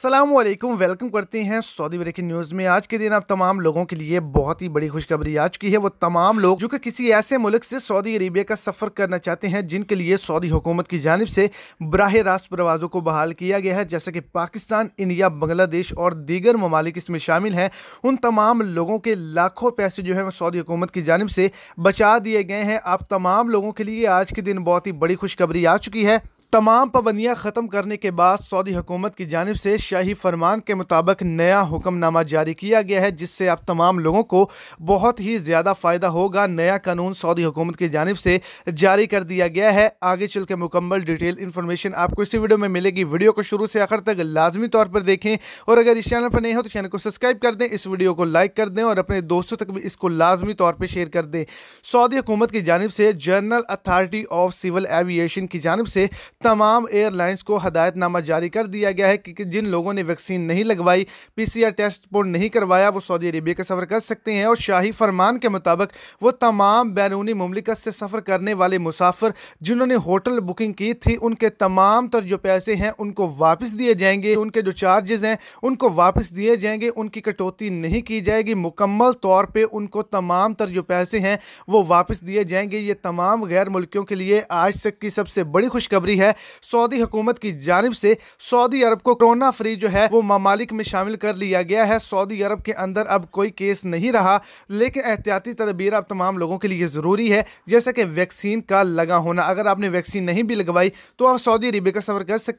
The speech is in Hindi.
सलाम वेलकम करते हैं सऊदी ब्रेकिंग न्यूज़ में आज के दिन आप तमाम लोगों के लिए बहुत ही बड़ी खुशखबरी आ चुकी है वो तमाम लोग जो कि किसी ऐसे मुल्क से सऊदी अरेबिया का सफ़र करना चाहते हैं जिनके लिए सऊदी हुकूमत की जानब से बरह रास्त प्रवाज़ों को बहाल किया गया है जैसे कि पाकिस्तान इंडिया बांग्लादेश और दीगर ममालिक इसमें शामिल हैं उन तमाम लोगों के लाखों पैसे जो है वो सऊदी हुकूमत की जानब से बचा दिए गए हैं आप तमाम लोगों के लिए आज के दिन बहुत ही बड़ी खुशखबरी आ चुकी है तमाम पाबंदियां ख़त्म करने के बाद सऊदी हुकूमत की जानब से शाही फरमान के मुताबिक नया हुक्मनामा जारी किया गया है जिससे आप तमाम लोगों को बहुत ही ज़्यादा फ़ायदा होगा नया कानून सऊदी हुकूमत की जानब से जारी कर दिया गया है आगे चल के मुकम्मल डिटेल इन्फॉर्मेशन आपको इसी वीडियो में मिलेगी वीडियो को शुरू से आखिर तक लाजमी तौर पर देखें और अगर इस चैनल पर नहीं हो तो चैनल को सब्सक्राइब कर दें इस वीडियो को लाइक कर दें और अपने दोस्तों तक भी इसको लाजमी तौर पर शेयर कर दें सऊदी हुकूमत की जानब से general authority of civil aviation की जानब से तमाम एयरलाइंस को हदायतनामा जारी कर दिया गया है कि, जिन लोगों ने वैक्सीन नहीं लगवाई पीसीआर टेस्ट रिपोर्ट नहीं करवाया वो सऊदी अरेबिया का सफ़र कर सकते हैं और शाही फरमान के मुताबिक वो तमाम बैरूनी ममलिकत से सफ़र करने वाले मुसाफिर जिन्होंने होटल बुकिंग की थी उनके तमाम तर जो पैसे हैं उनको वापस दिए जाएंगे उनके जो चार्जेज़ हैं उनको वापस दिए जाएंगे उनकी कटौती नहीं की जाएगी मुकम्मल तौर पर उनको तमाम तर जो पैसे हैं वो वापस दिए जाएंगे ये तमाम गैर मुल्कियों के लिए आज तक की सबसे बड़ी खुशखबरी है है सऊदी हुकूमत की जानब से सऊदी अरब को कोरोना फ्री जो है वो ममालिक में शामिल कर लिया गया है सऊदी अरब के अंदर अब कोई केस नहीं रहा लेकिन एहतियाती तदबीर अब तमाम लोगों के लिए ज़रूरी है जैसा कि वैक्सीन का लगा होना अगर आपने वैक्सीन नहीं भी लगवाई तो आप सऊदी अरबे का सफ़र कर सकते हैं